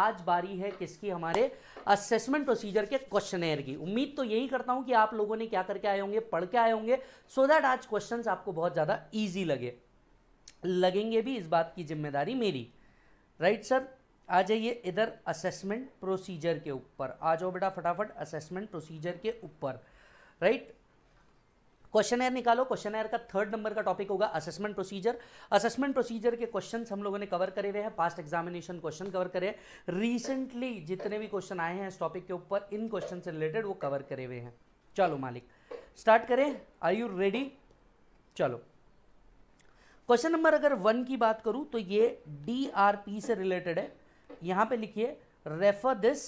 आज बारी है किसकी हमारे असेसमेंट प्रोसीजर के क्वेश्चन की उम्मीद तो यही करता हूं कि आप लोगों ने क्या करके आए होंगे पढ़ के आए होंगे सो दैट आज क्वेश्चन आपको बहुत ज़्यादा ईजी लगे लगेंगे भी इस बात की जिम्मेदारी मेरी राइट सर आ जाइए इधर असेसमेंट प्रोसीजर के ऊपर आ जाओ बेटा फटाफट असेसमेंट प्रोसीजर के ऊपर राइट right? क्वेश्चन निकालो क्वेश्चन एयर का थर्ड नंबर का टॉपिक होगा असेसमेंट प्रोसीजर असेसमेंट प्रोसीजर के क्वेश्चन हम लोगों ने कवर करे हुए हैं पास्ट एग्जामिनेशन क्वेश्चन कवर करे रिसेंटली जितने भी क्वेश्चन आए हैं इस टॉपिक के ऊपर इन क्वेश्चन से रिलेटेड वो कवर करे हुए हैं चलो मालिक स्टार्ट करें आर यू रेडी चलो क्वेश्चन नंबर अगर वन की बात करूं तो ये डी से रिलेटेड है यहां पे लिखिए refer this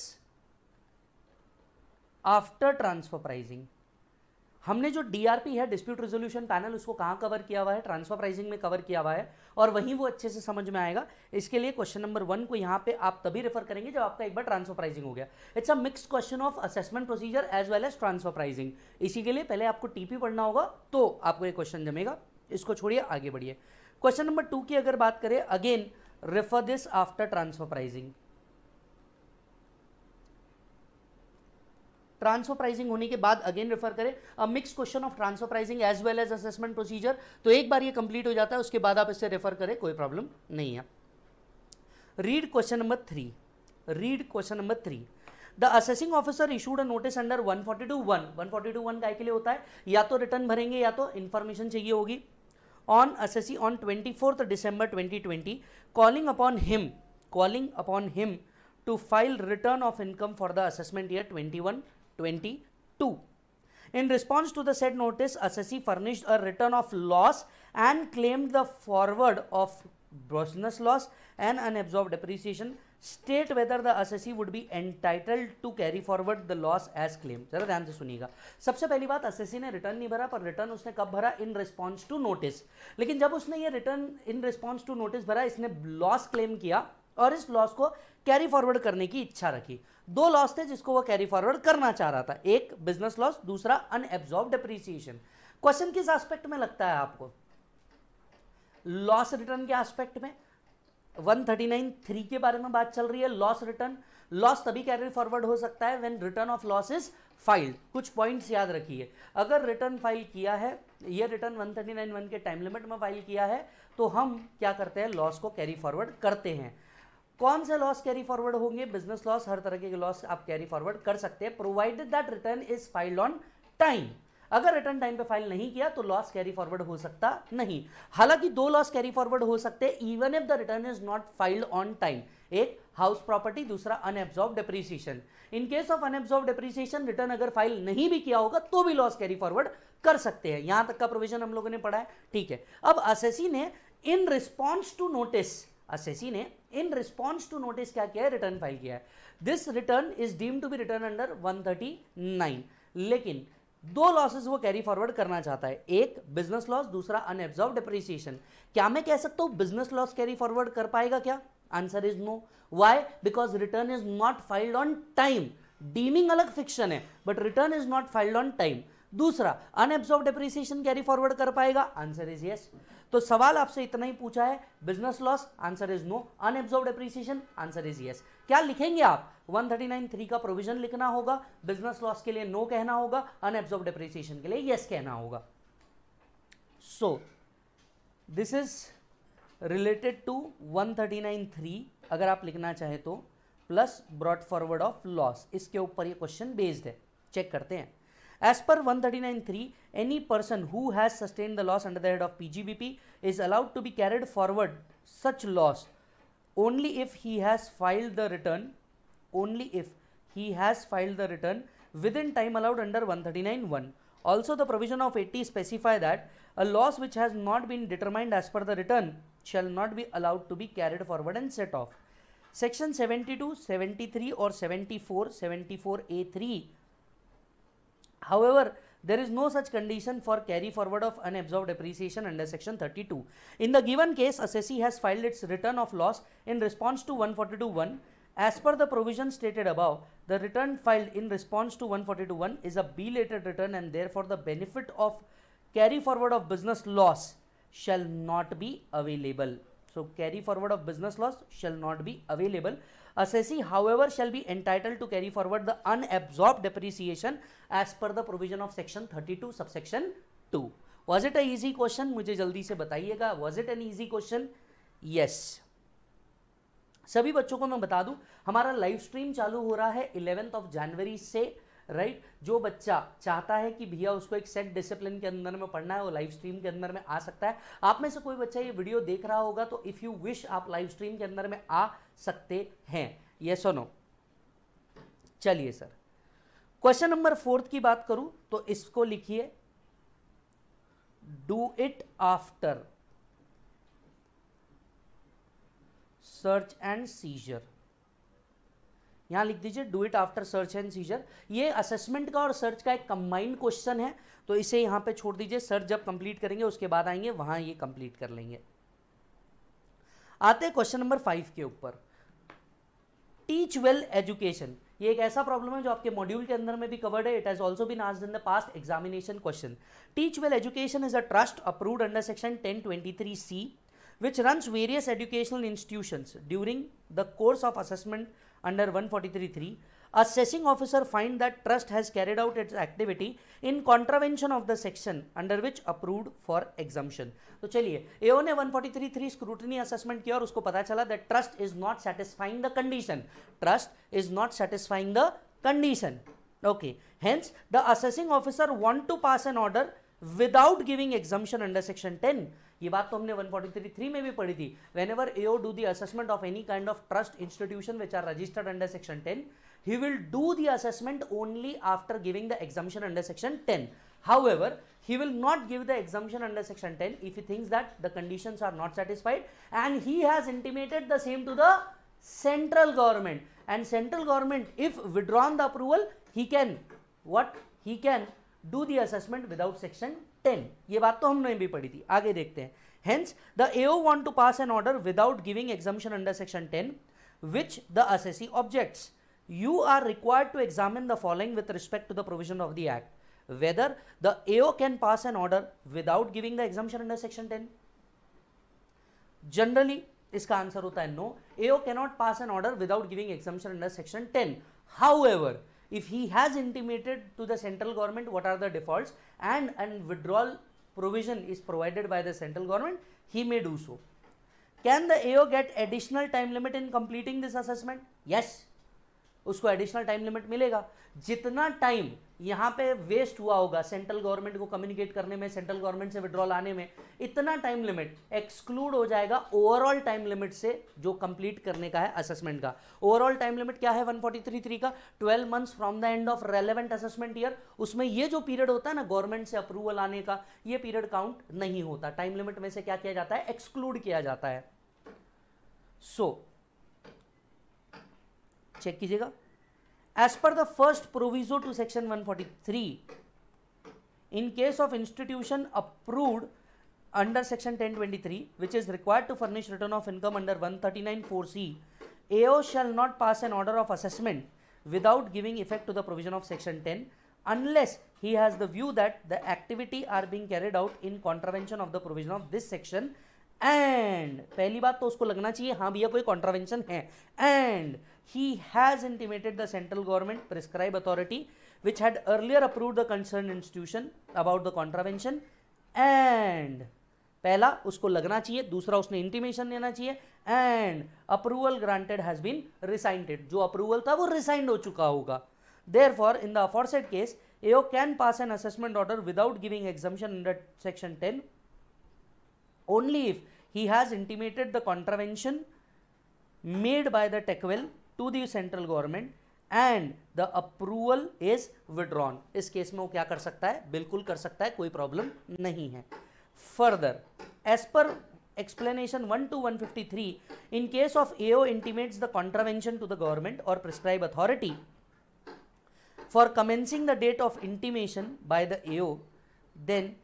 after transfer pricing हमने जो डीआरपी है डिस्प्यूट रेजोल्यूशन पैनल उसको कहाँ कवर किया हुआ है ट्रांसफर प्राइसिंग में कवर किया हुआ है और वहीं वो अच्छे से समझ में आएगा इसके लिए क्वेश्चन नंबर वन को यहाँ पे आप तभी रेफर करेंगे जब आपका एक बार ट्रांसफर प्राइसिंग हो गया it's a mix question of assessment procedure as well as transfer pricing इसी के लिए पहले आपको टीपी पढ़ना होगा तो आपको ये क्वेश्चन जमेगा इसको छोड़िए आगे बढ़िए क्वेश्चन नंबर टू की अगर बात करें again refer this after transfer pricing transfer pricing होने के बाद अगेन रेफर करें mix question of transfer pricing as well as assessment procedure तो एक बार ये कंप्लीट हो जाता है उसके बाद आप इसे रेफर करें कोई प्रॉब्लम नहीं है read question number three read question number three the assessing officer issued a notice under one one forty two 142.1 142.1 काय के लिए होता है या तो रिटर्न भरेंगे या तो इन्फॉर्मेशन चाहिए होगी on assessee on twenty fourth December twenty twenty calling upon him calling upon him to file return of income for the assessment year twenty one 2022 in response to the said notice assessee furnished a return of loss and claimed the forward of business loss and unabsorbed depreciation state whether the assessee would be entitled to carry forward the loss as claim जरा ध्यान से सुनिएगा सबसे पहली बात assessee ने return नहीं भरा पर रिटर्न उसने कब भरा इन रिस्पॉन्स टू नोटिस लेकिन जब उसने ये return in response to notice भरा इसने लॉस क्लेम किया और इस लॉस को कैरी फॉरवर्ड करने की इच्छा रखी दो लॉस थे जिसको वो कैरी फॉरवर्ड करना चाह रहा था एक बिजनेस लॉस दूसरा अनएब्जॉर्ब डिप्रिसिएशन क्वेश्चन किस एस्पेक्ट में लगता है आपको लॉस रिटर्न के एस्पेक्ट में वन थर्टी नाइन थ्री के बारे में बात चल रही है लॉस रिटर्न लॉस तभी कैरी फॉरवर्ड हो सकता है when return of loss is filed कुछ पॉइंट्स याद रखिए अगर रिटर्न फाइल किया है ये return one thirty nine one के टाइम लिमिट में फाइल किया है तो हम क्या करते हैं लॉस को कैरी फॉरवर्ड करते हैं कौन से लॉस कैरी फॉरवर्ड होंगे बिजनेस लॉस हर तरह के लॉस आप कैरी फॉरवर्ड कर सकते हैं provided that return is filed on time अगर रिटर्न टाइम पे फाइल नहीं किया तो लॉस कैरी फॉरवर्ड हो सकता नहीं हालांकि दो लॉस कैरी फॉरवर्ड हो सकते हैं even if the return is not filed on time एक हाउस प्रॉपर्टी दूसरा unabsorbed depreciation in case of unabsorbed depreciation return अगर फाइल नहीं भी किया होगा तो भी लॉस कैरी फॉरवर्ड कर सकते हैं यहां तक का प्रोविजन हम लोगों ने पढ़ा है ठीक है अब असेसी ने in response to notice assessee ने इन रिस्पॉन्स टू नोटिस क्या किया है रिटर्न फाइल किया है this return is deem to be return under 139 लेकिन दो लॉसेस वो कैरी फॉरवर्ड करना चाहता है एक बिजनेस लॉस दूसरा अनएब्जॉर्व डिप्रिसिएशन क्या मैं कह सकता हूं बिजनेस लॉस कैरी फॉरवर्ड कर पाएगा क्या answer is no why because return is not filed on time deeming अलग फिक्शन है but return is not filed on time दूसरा अनएब्सॉर्ब डेप्रिसिएशन कैरी फॉरवर्ड कर पाएगा आंसर इज यस तो सवाल आपसे इतना ही पूछा है business loss answer is no unabsorbed depreciation answer is yes क्या लिखेंगे आप 1393 का प्रोविजन लिखना होगा बिजनेस लॉस के लिए नो no कहना होगा अनएब्सॉर्ब डेप्रिसिएशन के लिए यस yes कहना होगा so this is related to 1393 अगर आप लिखना चाहे तो plus brought forward of loss इसके ऊपर ये क्वेश्चन बेस्ड है चेक करते हैं As per 139.3, any person who has sustained the loss under the head of PGBP is allowed to be carried forward such loss only if he has filed the return, only if he has filed the return within time allowed under 139.1. Also, the provision of 80 specify that a loss which has not been determined as per the return shall not be allowed to be carried forward and set off. Section 72, 73 or 74, 74A3 However, there is no such condition for carry forward of unabsorbed depreciation under section 32. In the given case, assessee has filed its return of loss in response to 142.1. As per the provision stated above, the return filed in response to 142.1 is a belated return and therefore the benefit of carry forward of business loss shall not be available. So, carry forward of business loss shall not be available assessee however shall be entitled to carry forward the unabsorbed depreciation as per the provision of section 32 subsection 2 was it a easy question मुझे जल्दी से बताइएगा was it an easy question yes सभी बच्चों को मैं बता दूं हमारा लाइव स्ट्रीम चालू हो रहा है इलेवेंथ ऑफ जनवरी से राइट right? जो बच्चा चाहता है कि भैया उसको एक सेट डिसिप्लिन के अंदर में पढ़ना है वो लाइव स्ट्रीम के अंदर में आ सकता है आप में से कोई बच्चा ये वीडियो देख रहा होगा तो इफ़ यू विश आप लाइव स्ट्रीम के अंदर में आ सकते हैं ये सोनो चलिए सर क्वेश्चन नंबर फोर्थ की बात करूं तो इसको लिखिए do it after search and seizure यहां लिख दीजिए do it after search and seizure ये असेसमेंट का और सर्च का एक कंबाइंड क्वेश्चन है तो इसे यहां पे छोड़ दीजिए सर्च जब कंप्लीट करेंगे उसके बाद आएंगे वहां ये कंप्लीट कर लेंगे आते क्वेश्चन नंबर फाइव के ऊपर टीच वेल एजुकेशन ये एक ऐसा प्रॉब्लम है जो आपके मॉड्यूल के अंदर में भी कवर्ड है इट हैज ऑल्सो बीन आज in the past examination question teach well education is a trust approved under section ten twenty three C educational institution during the course of the under one forty three three assessing officer find that trust has carried out its activity in contravention of the section under which approved for exemption तो चलिए एओ ने 1433 scrutiny assessment किया और उसको पता चला that trust is not satisfying the condition trust is not satisfying the condition okay hence the assessing officer want to pass an order without giving exemption under section 10 ये बात तो हमने 1433 में भी पढ़ी थी whenever AO do the assessment of any kind of trust institution which are registered under section 10 he will do the assessment only after giving the exemption under section 10. However, he will not give the exemption under section 10 if he thinks that the conditions are not satisfied and he has intimated the same to the central government and central government if withdrawn the approval he can what he can do the assessment without section 10 ये बात तो हमने भी पढ़ी थी आगे देखते हैं hence the AO want to pass an order without giving exemption under section 10 which the assessee objects you are required to examine the following with respect to the provision of the act whether the AO can pass an order without giving the exemption under section 10 Generally, इसका answer होता है no AO cannot pass an order without giving exemption under section 10 however if he has intimated to the central government what are the defaults and and withdrawal provision is provided by the central government he may do so can the AO get additional time limit in completing this assessment yes उसको additional time limit मिलेगा जितना time यहां पे waste हुआ होगा central government को communicate करने में सेंट्रल गवर्नमेंट से विड्रॉल आने में इतना टाइम लिमिट एक्सक्लूड हो जाएगा ओवरऑल टाइम लिमिट से जो कंप्लीट करने का है असेसमेंट का ओवरऑल टाइम लिमिट क्या है 1433 का 12 months from the end of relevant assessment year उसमें यह जो पीरियड होता है ना गवर्नमेंट से अप्रूवल आने का यह पीरियड काउंट नहीं होता टाइम लिमिट में से क्या किया जाता है एक्सक्लूड किया जाता है सो so, चेक कीजिएगा as per the first proviso to section 143 forty three in case of institution approved under section ten twenty three which is required to furnish return of income under one thirty nine four C AO shall not pass an order of assessment without giving effect to the provision of section ten unless he has the view that the activity are being carried out in contravention of the provision of this section and पहली बात तो उसको लगना चाहिए हाँ भैया कोई contravention है and he has intimated the central government prescribe authority which had earlier approved the concerned institution about the contravention and पहला उसको लगना चाहिए दूसरा उसने इंटीमेशन देना चाहिए and approval granted has been rescinded जो अप्रूवल था वो रिसाइंड हो चुका होगा therefore in the aforesaid case AO can pass an assessment order without giving exemption under section ten only if he has intimated the contravention made by the TechWell to the central government and the approval is withdrawn इस केस में वो क्या कर सकता है बिल्कुल कर सकता है कोई प्रॉब्लम नहीं है further as per explanation one two one fifty three in case of AO intimates the contravention to the government or prescribed authority for commencing the date of intimation by the AO then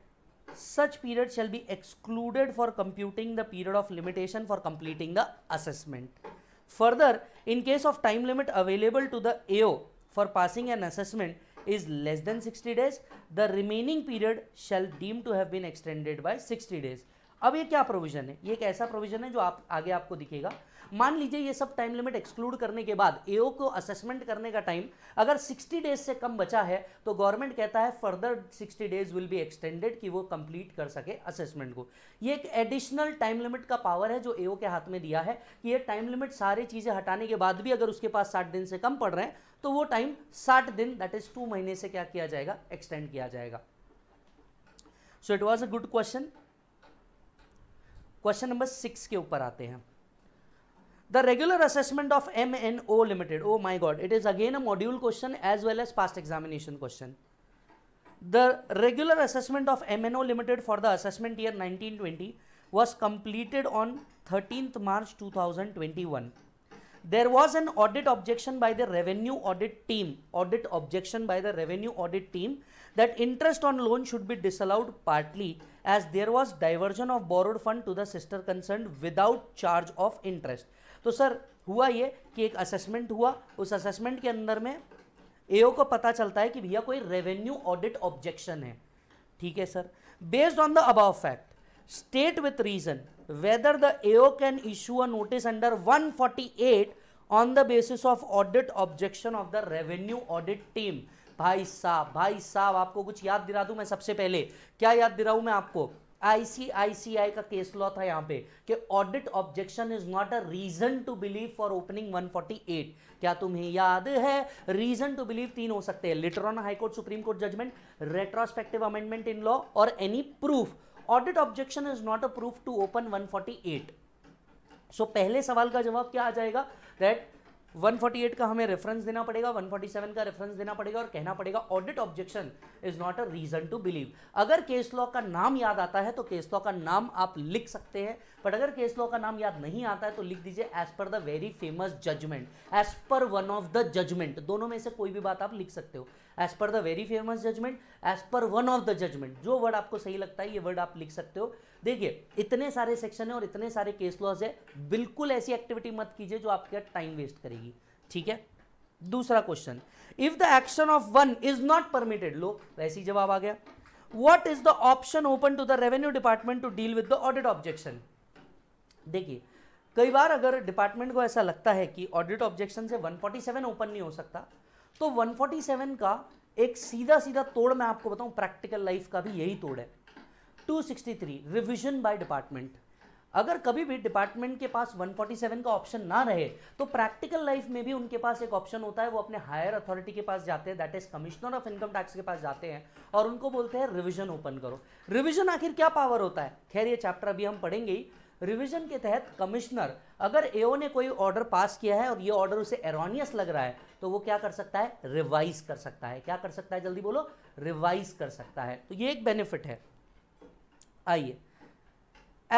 such period shall be excluded for computing the period of limitation for completing the assessment Further, in case of time limit available to the AO for passing an assessment is less than 60 days, the remaining period shall deem to have been extended by 60 days. अब ये क्या provision है ये एक ऐसा provision है जो आप आगे आपको दिखेगा मान लीजिए ये सब टाइम लिमिट एक्सक्लूड करने के बाद एओ को असेसमेंट करने का टाइम अगर 60 डेज से कम बचा है तो गवर्नमेंट कहता है further 60 days will be extended कि वो कंप्लीट कर सके असेसमेंट को ये एक एडिशनल टाइम लिमिट का पावर है जो एओ के हाथ में दिया है कि ये टाइम लिमिट सारी चीज़ें हटाने के बाद भी अगर उसके पास साठ दिन से कम पड़ रहे हैं तो वो टाइम साठ दिन दैट इज़ टू महीने से क्या किया जाएगा एक्सटेंड किया जाएगा so it was a good question question number six के ऊपर आते हैं The regular assessment of MNO limited. Oh my god, it is again a module question as well as past examination question. The regular assessment of MNO limited for the assessment year 1920 was completed on 13th March 2021. There was an audit objection by the revenue audit team, audit objection by the revenue audit team that interest on loan should be disallowed partly as there was diversion of borrowed fund to the sister concerned without charge of interest. तो sir हुआ ये कि एक assessment हुआ उस assessment के अंदर में एओ को पता चलता है कि भैया कोई रेवेन्यू ऑडिट ऑब्जेक्शन है ठीक है sir based on the above fact state with reason whether the AO can issue a notice under 148 on the basis of audit objection of the revenue audit team भाई साहब भाई साहब आपको कुछ याद दिला दूं मैं सबसे पहले क्या याद दिलाऊं मैं आपको आईसीआईसीआई का केस लॉ था यहां पे कि audit objection is not a reason to believe for opening 148 क्या तुम्हें याद है रीजन टू बिलीव तीन हो सकते हैं लिटरॉन high court supreme court judgement retrospective amendment in law or any proof audit objection is not a proof to open 148 so so, पहले सवाल का जवाब क्या आ जाएगा दैट 148 का हमें रेफरेंस देना पड़ेगा 147 का रेफरेंस देना पड़ेगा और कहना पड़ेगा audit objection is not a reason to believe अगर केस लॉ का नाम याद आता है तो केस लॉ का नाम आप लिख सकते हैं बट अगर केस लॉ का नाम याद नहीं आता है तो लिख दीजिए as per the very famous judgement as per one of the judgement दोनों में से कोई भी बात आप लिख सकते हो as per the very famous judgement as per one of the judgement जो वर्ड आपको सही लगता है ये वर्ड आप लिख सकते हो देखिए इतने सारे सेक्शन है और इतने सारे केस लॉज है बिल्कुल ऐसी एक्टिविटी मत कीजिए जो यहाँ टाइम वेस्ट करेगी ठीक है दूसरा question if the action of one is not permitted लो वैसे जवाब आ गया what is the option open to the revenue department to deal with the audit objection देखिए कई बार अगर डिपार्टमेंट को ऐसा लगता है कि ऑडिट ऑब्जेक्शन से 147 ओपन नहीं हो सकता तो 147 का एक सीधा सीधा तोड़ मैं आपको बताऊं प्रैक्टिकल लाइफ का भी यही तोड़ है 263 रिवीजन बाय डिपार्टमेंट अगर कभी भी डिपार्टमेंट के पास 147 का ऑप्शन ना रहे तो प्रैक्टिकल लाइफ में भी उनके पास एक ऑप्शन होता है वो अपने हायर अथॉरिटी के पास जाते हैं that is commissioner of income tax के पास जाते हैं और उनको बोलते हैं रिविजन ओपन करो रिविजन आखिर क्या पावर होता है खैर ये चैप्टर अभी हम पढ़ेंगे ही रिविजन के तहत कमिश्नर अगर एओ ने कोई ऑर्डर पास किया है और ये ऑर्डर उसे एरोनियस लग रहा है तो वो क्या कर सकता है रिवाइज कर सकता है क्या कर सकता है जल्दी बोलो रिवाइज कर सकता है तो ये एक बेनिफिट है आइए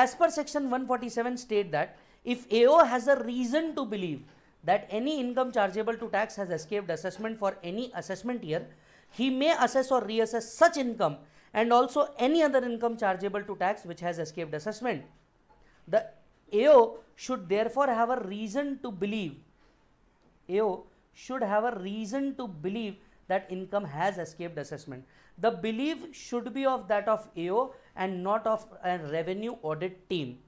as per section 147 state that if AO has a reason to believe that any income chargeable to tax has escaped assessment for any assessment year he may assess or reassess such income and also any other income chargeable to tax which has escaped assessment The AO should therefore have a reason to believe, AO should have a reason to believe that income has escaped assessment. The belief should be of that of AO and not of a revenue audit team.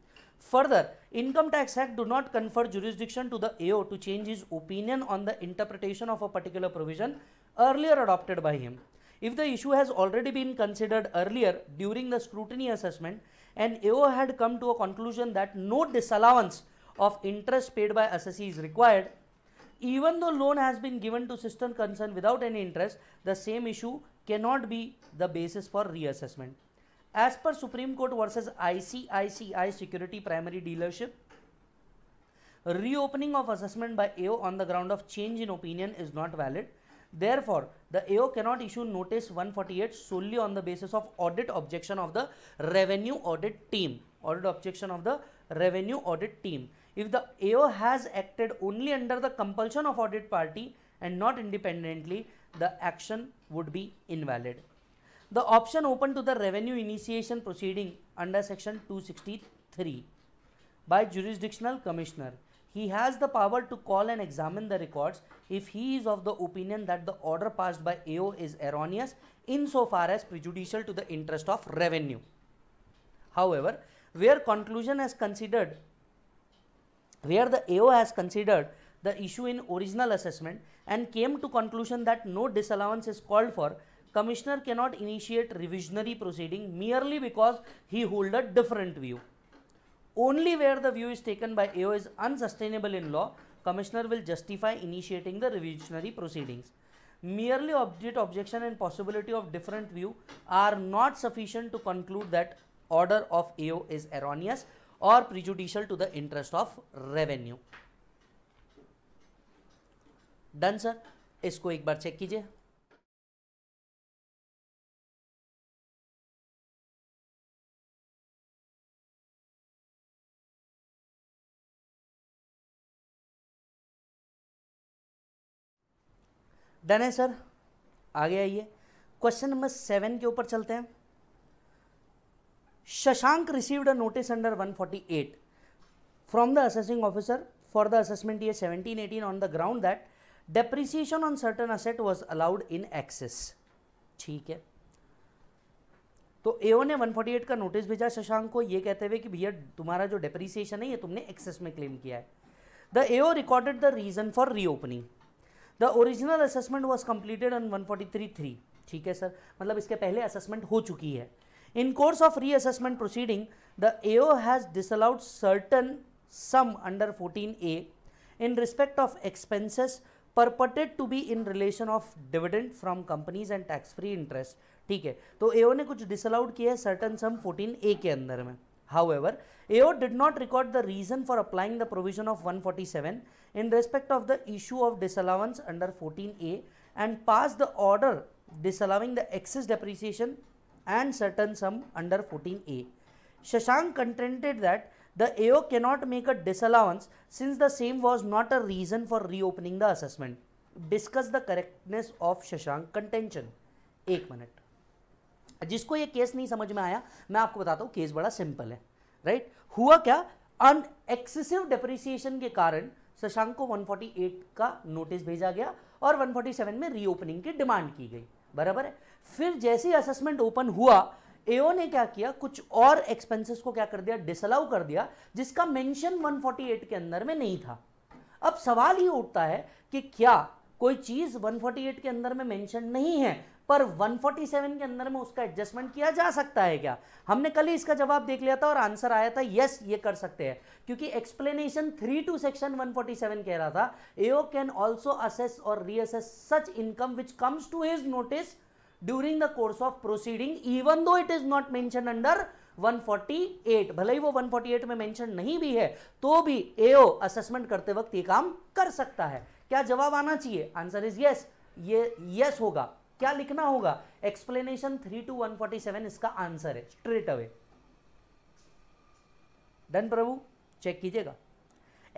Further, Income Tax Act do not confer jurisdiction to the AO to change his opinion on the interpretation of a particular provision earlier adopted by him. If the issue has already been considered earlier during the scrutiny assessment, and AO had come to a conclusion that no disallowance of interest paid by assessee is required. Even though loan has been given to system concern without any interest, the same issue cannot be the basis for reassessment. As per Supreme Court versus ICICI Security Primary Dealership, reopening of assessment by AO on the ground of change in opinion is not valid Therefore, the AO cannot issue notice 148 solely on the basis of audit objection of the revenue audit team. Audit objection of the revenue audit team. If the AO has acted only under the compulsion of audit party and not independently, the action would be invalid. The option open to the revenue initiation proceeding under section 263 by jurisdictional commissioner he has the power to call and examine the records if he is of the opinion that the order passed by AO is erroneous insofar as prejudicial to the interest of revenue. However, where conclusion has considered, where the AO has considered the issue in original assessment and came to conclusion that no disallowance is called for, commissioner cannot initiate revisionary proceeding merely because he hold a different view. Only where the view is taken by AO is unsustainable in law, Commissioner will justify initiating the revisionary proceedings. Merely object objection and possibility of different view are not sufficient to conclude that order of AO is erroneous or prejudicial to the interest of revenue. Done, sir. Isko ek बार check kijiye. Done है sir आगे आइए question number seven के ऊपर चलते हैं Shashank received a notice under 148 from the assessing officer for the assessment year 1718 on the ground that depreciation on certain asset was allowed in excess ठीक है तो एओ ने 148 का नोटिस भेजा शशांक को ये कहते हुए कि भैया तुम्हारा जो डेप्रिसिएशन है ये तुमने एक्सेस में क्लेम किया है the AO recorded the reason for reopening the original assessment was completed on one forty three three ठीक है सर मतलब इसके पहले असेसमेंट हो चुकी है in course of reassessment proceeding the AO has disallowed certain sum under fourteen A in respect of expenses purported to be in relation of dividend from companies and tax free interest ठीक है तो एओ ने कुछ disallowed किया है certain सम fourteen ए के अंदर में however AO did not record the reason for applying the provision of one forty seven in respect of the issue of disallowance under 14A and pass the order disallowing the excess depreciation and certain sum under 14A. Shashank contended that the AO cannot make a disallowance since the same was not a reason for reopening the assessment. Discuss the correctness of Shashank contention. एक minute जिसको ये case नहीं समझ में आया मैं आपको बताता हूँ केस बड़ा सिंपल है राइट right? हुआ क्या अन एक्सेसिव डेप्रिसिएशन के कारण शशांक को 148 का नोटिस भेजा गया और 147 में रीओपनिंग की डिमांड की गई बराबर है फिर जैसे ही असेसमेंट ओपन हुआ एओ ने क्या किया कुछ और एक्सपेंसेस को क्या कर दिया डिसअलाउ कर दिया जिसका मेंशन 148 के अंदर में नहीं था अब सवाल ये उठता है कि क्या कोई चीज 148 के अंदर में मेंशन नहीं है पर 147 के अंदर में उसका एडजस्टमेंट किया जा सकता है क्या हमने कल ही इसका जवाब देख लिया था और आंसर आया था यस ये कर सकते हैं क्योंकि एक्सप्लेनेशन थ्री टू सेक्शन 147 कह रहा था AO can also assess or reassess such income which comes to his notice during the course of proceeding even though it is not mention under 148 भले ही वो 148 में मेंशन नहीं भी है तो भी एओ असेसमेंट करते वक्त ये काम कर सकता है क्या जवाब आना चाहिए आंसर इज यस ये यस होगा क्या लिखना होगा explanation three to one forty seven इसका आंसर है स्ट्रेट अवे डन प्रभु चेक कीजिएगा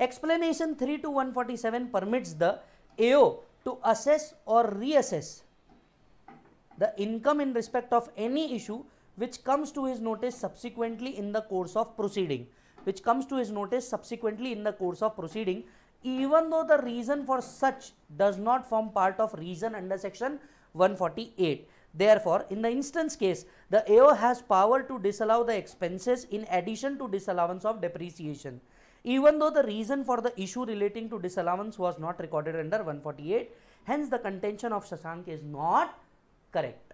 explanation three to one forty seven permits the AO to assess or reassess the income in respect of any issue which comes to his notice subsequently in the course of proceeding which comes to his notice subsequently in the course of proceeding even though the reason for such does not form part of reason under section 148. Therefore, in the instance case, the AO has power to disallow the expenses in addition to disallowance of depreciation. Even though the reason for the issue relating to disallowance was not recorded under 148, hence the contention of Shashank is not correct.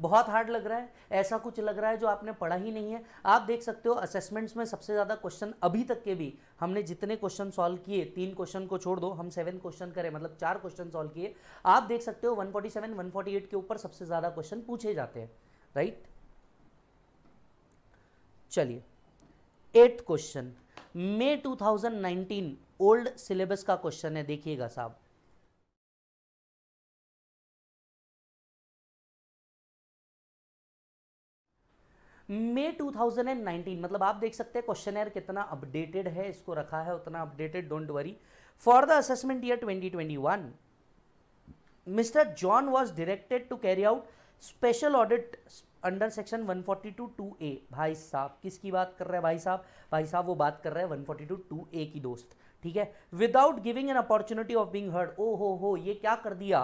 बहुत hard लग रहा है ऐसा कुछ लग रहा है जो आपने पढ़ा ही नहीं है आप देख सकते हो असेसमेंट्स में सबसे ज़्यादा क्वेश्चन अभी तक के भी हमने जितने क्वेश्चन सॉल्व किए तीन क्वेश्चन को छोड़ दो हम सेवन क्वेश्चन करें मतलब चार क्वेश्चन सॉल्व किए आप देख सकते हो 147 148 के ऊपर सबसे ज़्यादा क्वेश्चन पूछे जाते हैं राइट चलिए eighth question may to old syllabus का क्वेश्चन है देखिएगा साहब मई 2019 मतलब आप देख सकते हैं क्वेश्चन एयर कितना अपडेटेड है इसको रखा है उतना updated don't worry for the assessment year 2021 mister John was directed to carry out special audit under section 142 A भाई साहब किसकी बात कर रहे हैं भाई साहब भाई साहब वो बात कर रहे हैं 142 ए की दोस्त ठीक है without giving an opportunity of being heard ओ हो हो ये क्या कर दिया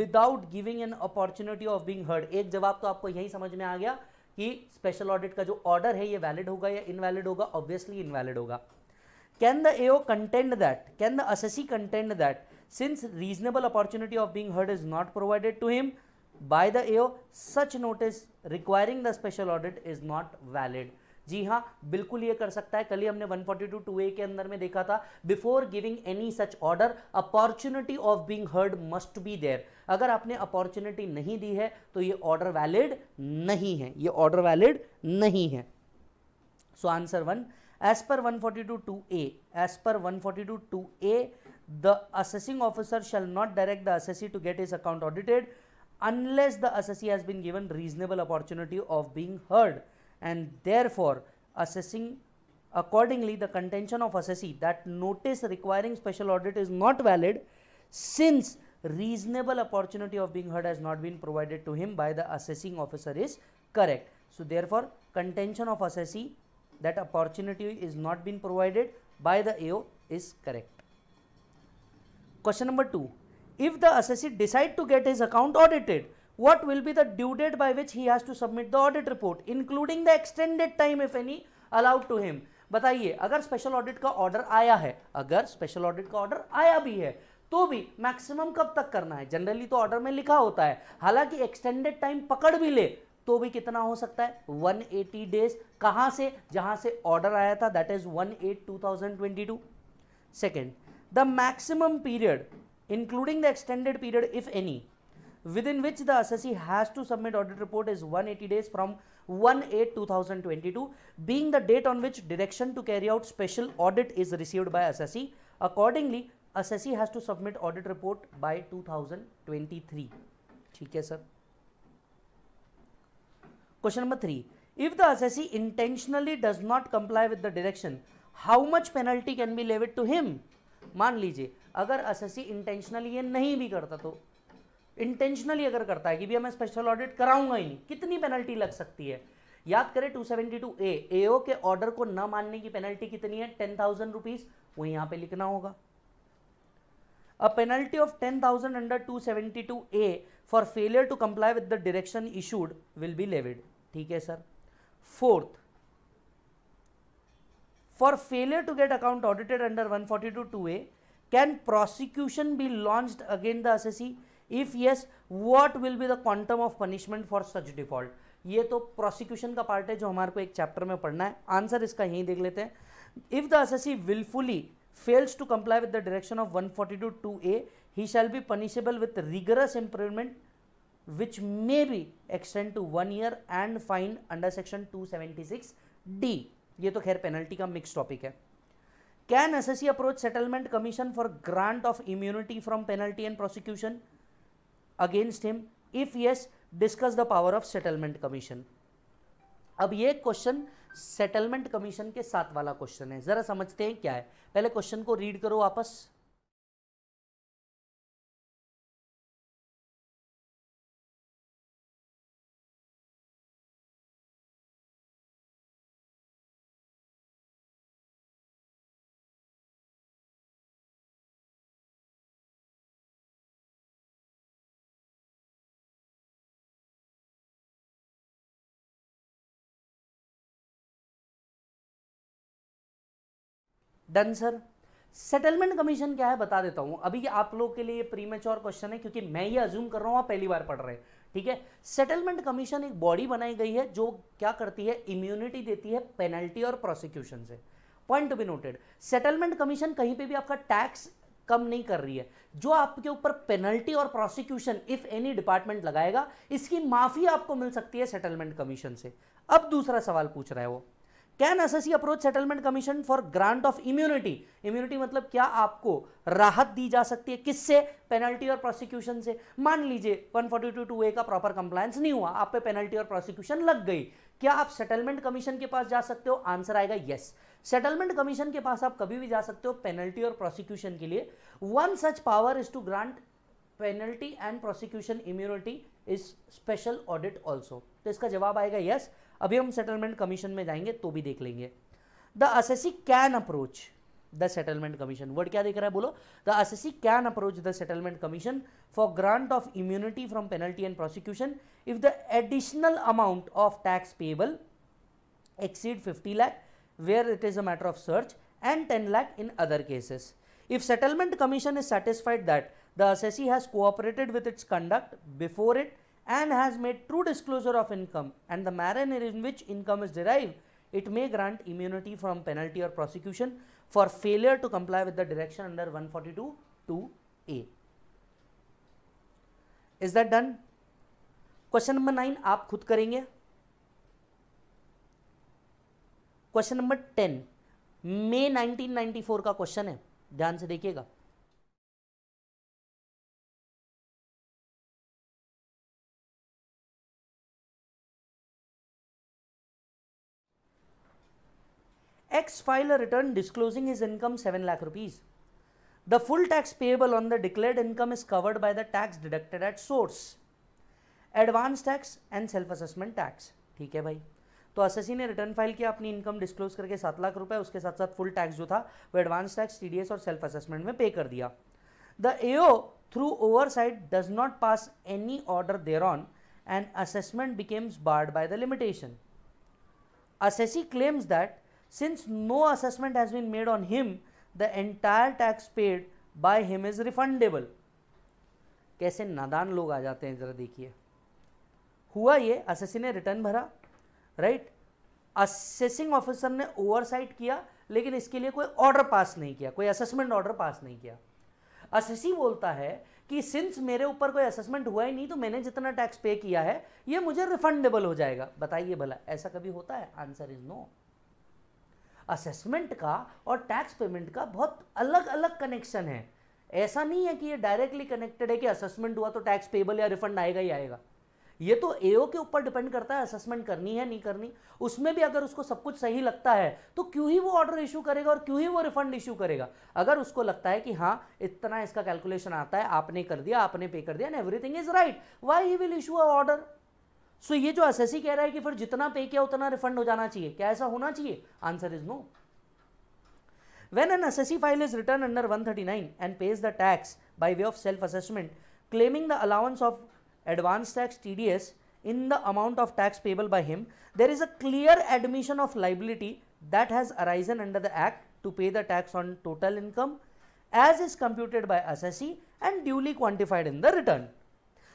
without giving an opportunity of being heard एक जवाब तो आपको यही समझ में आ गया कि स्पेशल ऑडिट का जो ऑर्डर है ये वैलिड होगा या इनवैलिड होगा ऑब्वियसली इनवैलिड होगा can the AO contend that can the assessee contend that since reasonable opportunity of being heard is not provided to him by the AO such notice requiring the special audit is not valid जी हाँ बिल्कुल ये कर सकता है कल ही हमने 142 forty two ए के अंदर में देखा था before giving any such order opportunity of being heard must be there अगर आपने अपॉर्चुनिटी नहीं दी है तो ये ऑर्डर वैलिड नहीं है ये ऑर्डर वैलिड नहीं है so answer one as per one forty two A as per one forty two A the assessing officer shall not direct the assessee to get his account audited unless the assessee has been given reasonable opportunity of being heard and therefore assessing accordingly the contention of assessee that notice requiring special audit is not valid since reasonable opportunity of being heard has not been provided to him by the assessing officer is correct so therefore contention of assessee that opportunity is not been provided by the AO is correct question number 2 if the assessee decide to get his account audited what will be the due date by which he has to submit the audit report including the extended time if any allowed to him बताइए अगर special audit का order आया है अगर special audit का order आया भी है तो भी मैक्सिमम कब तक करना है जनरली तो ऑर्डर में लिखा होता है हालांकि एक्सटेंडेड टाइम पकड़ भी ले तो भी कितना हो सकता है 180 डेज कहां से जहां से ऑर्डर आया था that is one eight two thousand twenty two second the maximum period including the extended period if any within which the assessee has to submit audit report is 180 days from 1-8-2022 being the date on which direction to carry out special audit is received by assessee. Accordingly, assessee has to submit audit report by 2023. ठीक है sir Question number 3. If the assessee intentionally does not comply with the direction, how much penalty can be levied to him? मान लीजिए अगर assessee intentionally ये नहीं भी करता तो इंटेंशनली अगर करता है कि भैया मैं स्पेशल ऑडिट कराऊंगा ही नहीं कितनी पेनल्टी लग सकती है याद करें 272 ए एओ के ऑर्डर को न मानने की पेनल्टी कितनी है टेन थाउजेंड रुपीज वो यहां पे लिखना होगा a penalty of ten thousand under two seventy two A for failure to comply with the direction issued will be levied ठीक है sir fourth for failure to get account audited under one forty two two A can prosecution be launch again the assessee if yes what will be the quantum of punishment for such default ये तो prosecution का part है जो हमारे को एक chapter में पढ़ना है आंसर इसका यहीं देख लेते हैं if the assessee wilfully fails forty two two A he shall be punishable shall rigorous improvement which may be extend to one year and fine under section two seventy six D ये तो खैर penalty का mix topic है can see approach settlement commission for grant of immunity from penalty and prosecution against him if yes discuss the power of settlement commission अब ये question settlement commission के साथ वाला क्वेश्चन है जरा समझते हैं क्या है पहले क्वेश्चन को रीड करो वापस डन सर सेटलमेंट कमीशन क्या है बता देता हूं अभी आप लोग के लिए प्रीमेच्योर क्वेश्चन है क्योंकि मैं ये अज्यूम कर रहा हूं आप पहली बार पढ़ रहे हैं ठीक है सेटलमेंट कमीशन एक बॉडी बनाई गई है जो क्या करती है इम्यूनिटी देती है पेनल्टी और प्रोसिक्यूशन से point to be noted settlement commission कहीं पे भी आपका टैक्स कम नहीं कर रही है जो आपके ऊपर पेनल्टी और प्रोसिक्यूशन इफ एनी डिपार्टमेंट लगाएगा इसकी माफी आपको मिल सकती है सेटलमेंट कमीशन से अब दूसरा सवाल पूछ रहा है वो can SSC approach settlement commission for grant of immunity immunity मतलब क्या आपको राहत दी जा सकती है किससे पेनल्टी और प्रोसिक्यूशन से मान लीजिए 142 टू ए का प्रॉपर कंप्लायंस नहीं हुआ आप पे पेनल्टी और प्रोसिक्यूशन लग गई क्या आप सेटलमेंट कमीशन के पास जा सकते हो आंसर आएगा येस सेटलमेंट कमीशन के पास आप कभी भी जा सकते हो पेनल्टी और प्रोसिक्यूशन के लिए one such power is to grant penalty and prosecution immunity is special audit also तो इसका जवाब आएगा यस yes. अभी हम सेटलमेंट कमीशन में जाएंगे तो भी देख लेंगे the assessee can approach the settlement commission word क्या देख रहा है बोलो the assessee can approach the settlement commission for grant of immunity from penalty and prosecution if the additional amount of tax payable exceed fifty lakh where it is a matter of search and ten lakh in other cases if settlement commission is satisfied that the assessee has cooperated with its conduct before it and has made true disclosure of income and the manner in which income is derived, it may grant immunity from penalty or prosecution for failure to comply with the direction under 142 2a Is that done? question number 9 aap khud karenge question number 10 may 1994 ka question hai ध्यान से देखिएगा X file a return disclosing his income 7 lakh rupees. The full tax payable on the declared income is covered by the tax deducted at source, advance tax and self assessment tax. ठीक है भाई तो assessee ने return file किया अपनी income disclose करके सात लाख रुपए उसके साथ साथ फुल टैक्स जो था वो एडवांस टैक्स टीडीएस और सेल्फ असेसमेंट में पे कर दिया the AO through oversight does not pass any order thereon and assessment becomes barred by the limitation assessee claims that Since no assessment has been made on him, the entire tax paid by him is refundable. कैसे नादान लोग आ जाते हैं ज़रा देखिए हुआ ये assessee ने रिटर्न भरा राइट असेसिंग ऑफिसर ने ओवरसाइट किया लेकिन इसके लिए कोई ऑर्डर पास नहीं किया कोई असेसमेंट ऑर्डर पास नहीं किया असेसी बोलता है कि सिंस मेरे ऊपर कोई असेसमेंट हुआ ही नहीं तो मैंने जितना टैक्स पे किया है ये मुझे रिफंडेबल हो जाएगा बताइए भला ऐसा कभी होता है आंसर इज नो असेसमेंट का और टैक्स पेमेंट का बहुत अलग अलग कनेक्शन है ऐसा नहीं है कि ये डायरेक्टली कनेक्टेड है कि असेसमेंट हुआ तो टैक्स पेबल या रिफंड आएगा ही आएगा ये तो एओ के ऊपर डिपेंड करता है असेसमेंट करनी है नहीं करनी उसमें भी अगर उसको सब कुछ सही लगता है तो क्यों ही वो ऑर्डर इशू करेगा और क्यों ही वो रिफंड इशू करेगा अगर उसको लगता है कि हाँ इतना इसका कैलकुलेशन आता है आपने कर दिया आपने पे कर दिया and everything is right why he will issue a order so ये जो एस कह रहा है कि फिर जितना पे किया उतना रिफंड हो जाना चाहिए क्या ऐसा होना चाहिए answer is no when an S S C file his return under one thirty nine and pays the tax by way of self assessment claiming the allowance of advance tax T D S in the amount of tax payable by him there is a clear admission of liability that has arisen under the act to pay the tax on total income as is computed by S S C and duly quantified in the return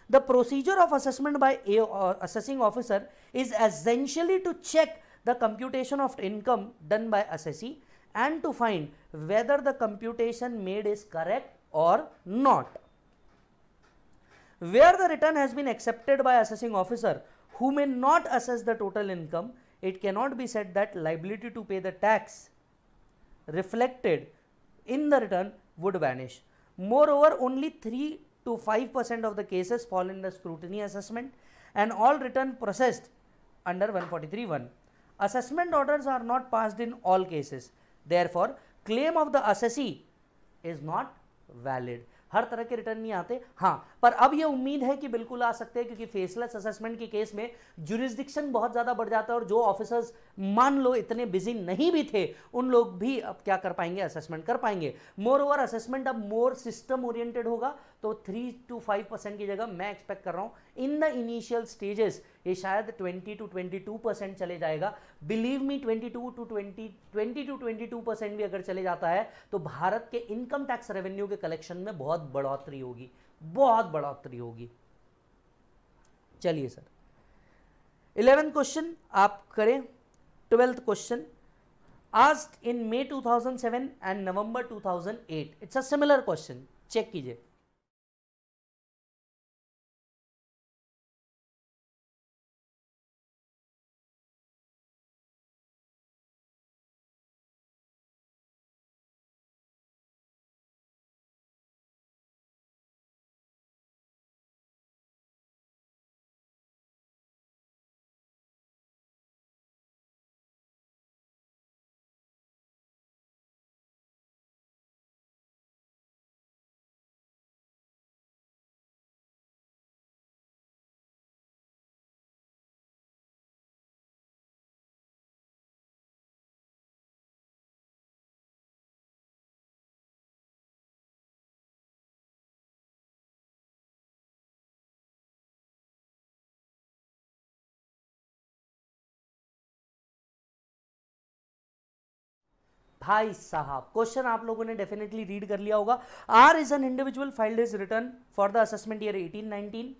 The procedure of assessment by a or uh, assessing officer is essentially to check the computation of income done by assessee and to find whether the computation made is correct or not. Where the return has been accepted by assessing officer who may not assess the total income, it cannot be said that liability to pay the tax reflected in the return would vanish. Moreover, only three to 5% of the cases fall in the scrutiny assessment and all return processed under 143.1. Assessment orders are not passed in all cases. Therefore, claim of the assessee is not valid. हर तरह के return नहीं आते हाँ पर अब ये उम्मीद है कि बिल्कुल आ सकते हैं क्योंकि फेसलेस असेसमेंट के केस में जुरिस्डिक्शन बहुत ज़्यादा बढ़ जाता है और जो ऑफिसर्स मान लो इतने बिजी नहीं भी थे उन लोग भी अब क्या कर पाएंगे असेसमेंट कर पाएंगे मोर ओवर असेसमेंट अब मोर सिस्टम ओरिएंटेड होगा तो थ्री टू फाइव परसेंट की जगह मैं एक्सपेक्ट कर रहा हूं इन द इनिशियल स्टेजेस ये शायद 20 टू 22 परसेंट चले जाएगा believe me 22 to 20 20 to 22 percent भी अगर चले जाता है तो भारत के इनकम टैक्स रेवेन्यू के कलेक्शन में बहुत बढ़ोतरी होगी बहुत बढ़ोतरी होगी चलिए सर इलेवेंथ क्वेश्चन आप करें twelfth question asked in May 2007 and November 2008. It's a similar question check कीजिए भाई साहब क्वेश्चन आप लोगों ने डेफिनेटली रीड कर लिया होगा R is an individual file his return for the assessment year nineteen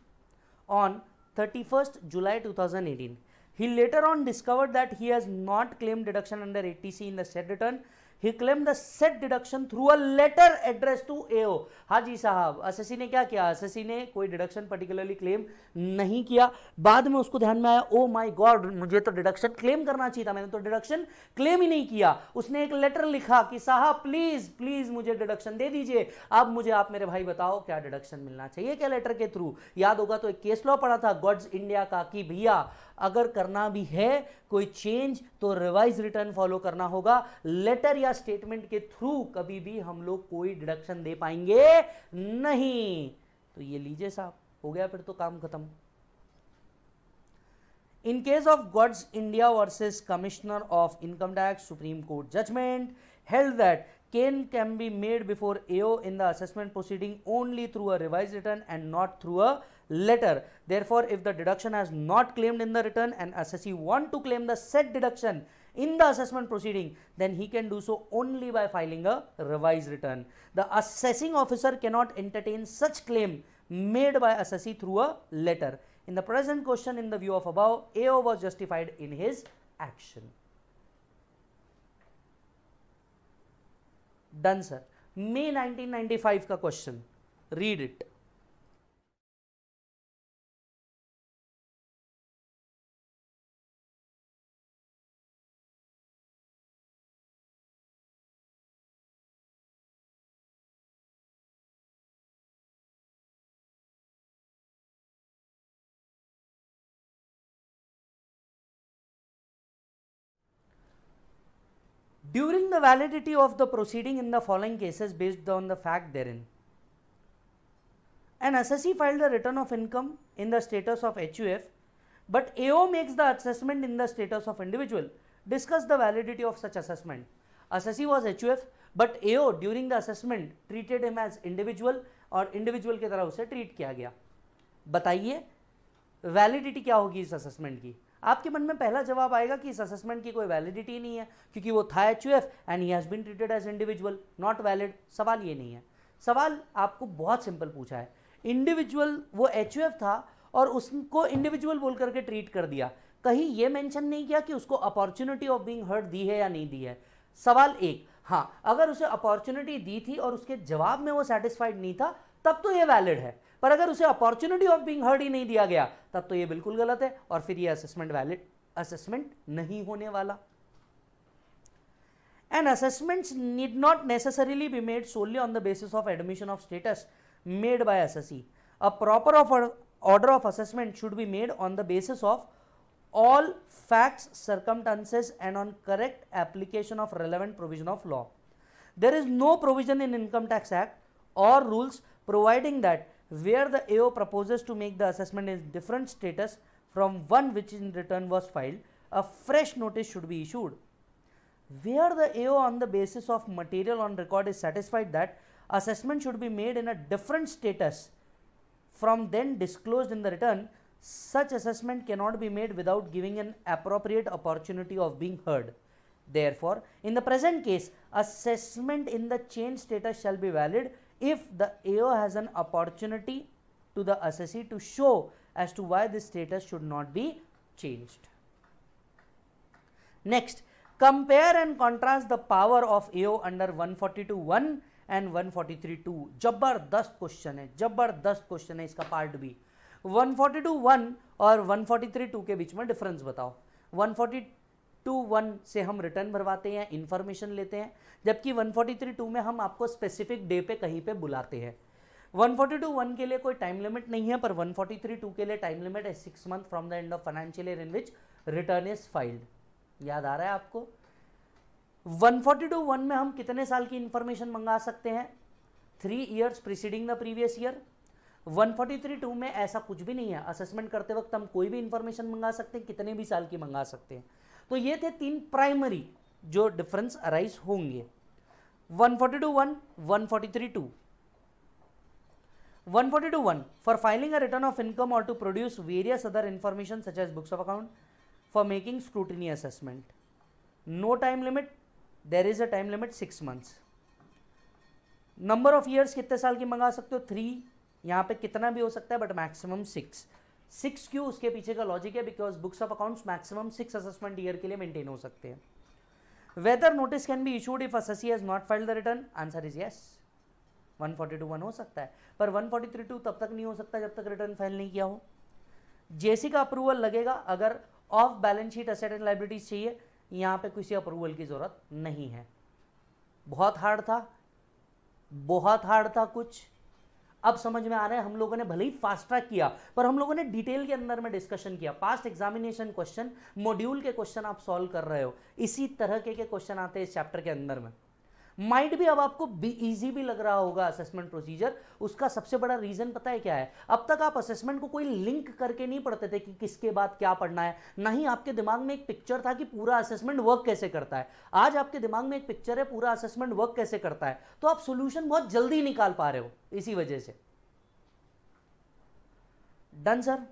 on thirty first July two thousand eighteen he later on discover that he has not claim deduction under eighty C in the said return he claim the said deduction through a letter address to AO हाँ जी साहब SSC ने क्या किया SSC ने कोई deduction particularly claim नहीं किया बाद में उसको ध्यान में आया ओ माय गॉड मुझे तो डिडक्शन क्लेम करना चाहिए था मैंने तो डिडक्शन क्लेम ही नहीं किया उसने एक लेटर लिखा कि साहब प्लीज प्लीज मुझे डिडक्शन दे दीजिए अब मुझे आप मेरे भाई बताओ क्या डिडक्शन मिलना चाहिए क्या लेटर के थ्रू याद होगा तो एक केस लॉ पड़ा था गॉड्स इंडिया का कि भैया अगर करना भी है कोई चेंज तो रिवाइज रिटर्न फॉलो करना होगा लेटर या स्टेटमेंट के थ्रू कभी भी हम लोग कोई डिडक्शन दे पाएंगे नहीं तो ये लीजिए साहब हो गया फिर तो काम खत्म in case of Goetze India versus commissioner of income tax supreme court judgment held that can can be made before AO in the assessment proceeding only through a revise return and not through a Letter. Therefore, if the deduction has not claimed in the return and assessee want to claim the said deduction in the assessment proceeding, then he can do so only by filing a revised return. The assessing officer cannot entertain such claim made by assessee through a letter. In the present question, in the view of above, AO was justified in his action. Done, sir. May 1995 का question. Read it. during the validity of the proceeding in the following cases based on the fact therein an assessee filed a return of income in the status of HUF but AO makes the assessment in the status of individual discuss the validity of such assessment assessee was HUF but AO during the assessment treated him as individual और individual की तरह उसे treat किया गया बताइए validity क्या होगी इस असेसमेंट की आपके मन में पहला जवाब आएगा कि इस असेसमेंट की कोई वैलिडिटी नहीं है क्योंकि वो था H and he has been treated as individual not valid सवाल ये नहीं है सवाल आपको बहुत सिंपल पूछा है इंडिविजुअल वो एच था और उसको इंडिविजुअल बोल करके ट्रीट कर दिया कहीं ये मेंशन नहीं किया कि उसको अपॉर्चुनिटी ऑफ बीइंग हर्ट दी है या नहीं दी है सवाल एक हाँ अगर उसे अपॉर्चुनिटी दी थी और उसके जवाब में वो सेटिस्फाइड नहीं था तब तो ये वैलिड है पर अगर उसे अपॉर्चुनिटी ऑफ बींग हर्ड ही नहीं दिया गया तब तो ये बिल्कुल गलत है और फिर ये असेसमेंट वैलिड असेसमेंट नहीं होने वाला and assessment need not necessarily be made solely on the basis of admission of status made by S a proper of order of assessment should be made on the basis of all facts circumstances and on correct application of relevant provision of law there is no provision in income tax act और rules providing that where the AO proposes to make the assessment in different status from one which in return was filed, a fresh notice should be issued. Where the AO on the basis of material on record is satisfied that assessment should be made in a different status from then disclosed in the return, such assessment cannot be made without giving an appropriate opportunity of being heard. Therefore, in the present case, assessment in the change status shall be valid if the AO has an opportunity to the assessee to show as to why this status should not be changed. Next, compare and contrast the power of AO under 142.1 and 143.2 जबरदस्त question है जबरदस्त question है इसका part B. 142.1 or 143.2 के बीच में difference बताओ 142 to one से हम रिटर्न भरवाते हैं इन्फॉर्मेशन लेते हैं जबकि वन फोर्टी थ्री टू में हम आपको स्पेसिफिक डे पे कहीं पे बुलाते हैं वन फोर्टी टू वन के लिए कोई टाइम लिमिट नहीं है पर वन फोर्टी थ्री टू के लिए टाइम लिमिट है six month from the end of financial year in which return is filed याद आ रहा है आपको वन फोर्टी टू वन में हम कितने साल की इन्फॉर्मेशन मंगा सकते हैं three years preceding the previous year 143.2 में ऐसा कुछ भी नहीं है असेसमेंट करते वक्त हम कोई भी इन्फॉर्मेशन मंगा सकते हैं कितने भी साल की मंगा सकते हैं तो ये थे तीन प्राइमरी जो डिफरेंस अराइज होंगे 142 forty two one one for filing return of income और to produce various other information such as books of account for making scrutiny assessment no time limit there is a time limit six months number of years कितने साल की मंगा सकते हो three यहाँ पे कितना भी हो सकता है बट मैक्सिमम सिक्स सिक्स क्यों उसके पीछे का लॉजिक है because books of accounts maximum six assessment year के लिए मेंटेन हो सकते हैं whether notice can be issued if assessee has not file the return answer is yes 142 one हो सकता है पर 143 टू तब तक नहीं हो सकता जब तक रिटर्न फाइल नहीं किया हो जेसी का अप्रूवल लगेगा अगर of balance sheet asset and liabilities चाहिए यहाँ पे किसी अप्रूवल की ज़रूरत नहीं है बहुत हार्ड था बहुत हार्ड था कुछ अब समझ में आ रहा है हम लोगों ने भले ही फास्ट ट्रैक किया पर हम लोगों ने डिटेल के अंदर में डिस्कशन किया पास्ट एग्जामिनेशन क्वेश्चन मॉड्यूल के क्वेश्चन आप सॉल्व कर रहे हो इसी तरह के क्वेश्चन आते हैं इस चैप्टर के अंदर में माइंड भी अब आपको इजी ईजी भी लग रहा होगा असेसमेंट प्रोसीजर उसका सबसे बड़ा रीज़न पता है क्या है अब तक आप असेसमेंट को कोई लिंक करके नहीं पढ़ते थे कि किसके बाद क्या पढ़ना है ना ही आपके दिमाग में एक पिक्चर था कि पूरा असेसमेंट वर्क कैसे करता है आज आपके दिमाग में एक पिक्चर है पूरा असेसमेंट वर्क कैसे करता है तो आप सोल्यूशन बहुत जल्दी निकाल पा रहे हो इसी वजह से done sir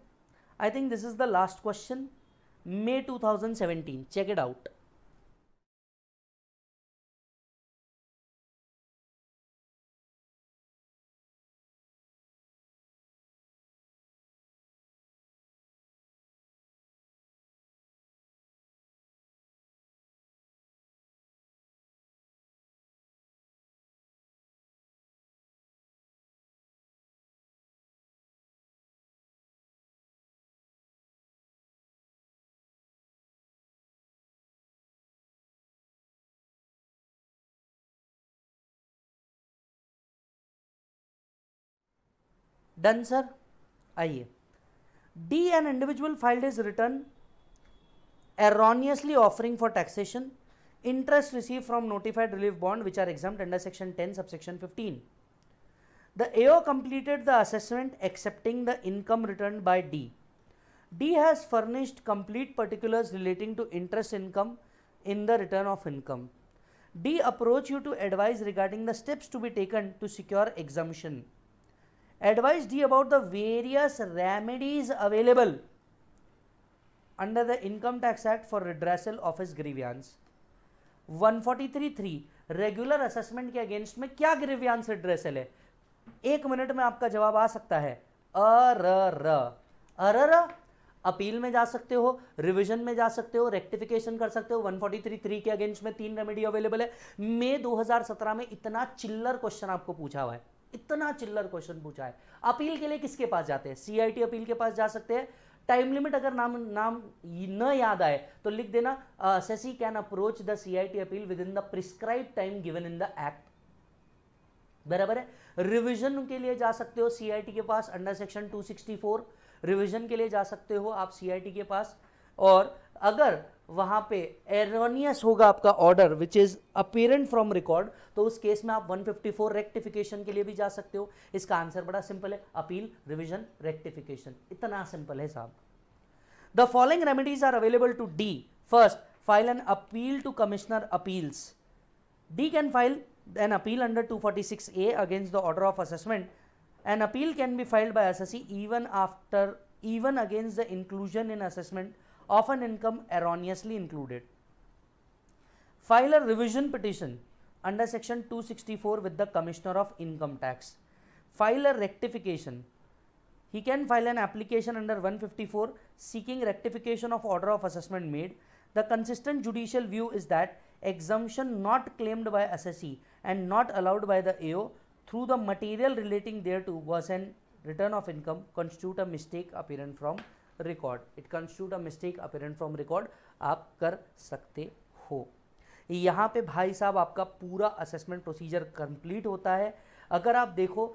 I think this is the last question May seventeen check it out done sir आइए D an individual filed his return erroneously offering for taxation interest received from notified relief bond which are exempt under section 10 subsection 15 the AO completed the assessment accepting the income returned by D D has furnished complete particulars relating to interest income in the return of income D approach you to advise regarding the steps to be taken to secure exemption advise D advised thee about the various remedies available under the Income Tax Act for redressal one forty three three regular assessment के against में क्या grievance redressal है एक minute में आपका जवाब आ सकता है अर अरर अपील में जा सकते हो रिवीजन में जा सकते हो रेक्टिफिकेशन कर सकते हो 143.3 के अगेंस्ट में तीन रेमेडी अवेलेबल है मई 2017 में इतना चिल्लर क्वेश्चन आपको पूछा हुआ है इतना चिल्लर क्वेश्चन पूछा है अपील के लिए किसके पास जाते हैं सीआईटी अपील के पास जा सकते हैं टाइम लिमिट अगर नाम नाम न याद आए तो लिख देना assessee can approach the CIT appeal within the prescribe time given in the act बराबर है रिविजन के लिए जा सकते हो सीआईटी के पास अंडर सेक्शन 264 रिविजन के लिए जा सकते हो आप सीआईटी के पास और अगर वहां पे एरोनियस होगा आपका order which is apparent from record तो उस केस में आप 154 रेक्टिफिकेशन के लिए भी जा सकते हो इसका आंसर बड़ा सिंपल है अपील रिविजन रेक्टिफिकेशन इतना सिंपल है साहब the following remedies are available to D first file an appeal to commissioner appeals D can file an appeal under two A against the order of assessment an appeal can be file by S even after even against the inclusion in assessment often income erroneously included. File a revision petition under section 264 with the Commissioner of Income Tax. File a rectification. He can file an application under 154 seeking rectification of order of assessment made. The consistent judicial view is that exemption not claimed by assessee and not allowed by the AO through the material relating thereto was an return of income constitute a mistake apparent from record it constitute a mistake apparent from record आप कर सकते हो यहाँ पे भाई साहब आपका पूरा असेसमेंट प्रोसीजर कंप्लीट होता है अगर आप देखो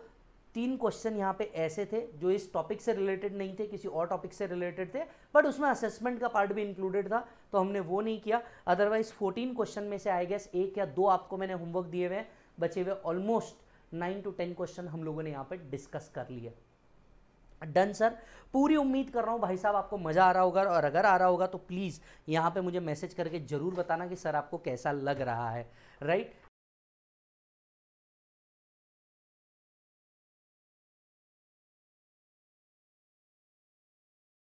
तीन क्वेश्चन यहाँ पे ऐसे थे जो इस टॉपिक से रिलेटेड नहीं थे किसी और टॉपिक से रिलेटेड थे बट उसमें असेसमेंट का पार्ट भी इंक्लूडेड था तो हमने वो नहीं किया अदरवाइज 14 क्वेश्चन में से आई गेस एक या दो आपको मैंने होमवर्क दिए हुए हैं बचे हुए almost nine to ten question हम लोगों ने यहाँ पर डिस्कस कर लिए डन सर पूरी उम्मीद कर रहा हूँ भाई साहब आपको मज़ा आ रहा होगा और अगर आ रहा होगा तो प्लीज़ यहाँ पे मुझे मैसेज करके ज़रूर बताना कि सर आपको कैसा लग रहा है राइट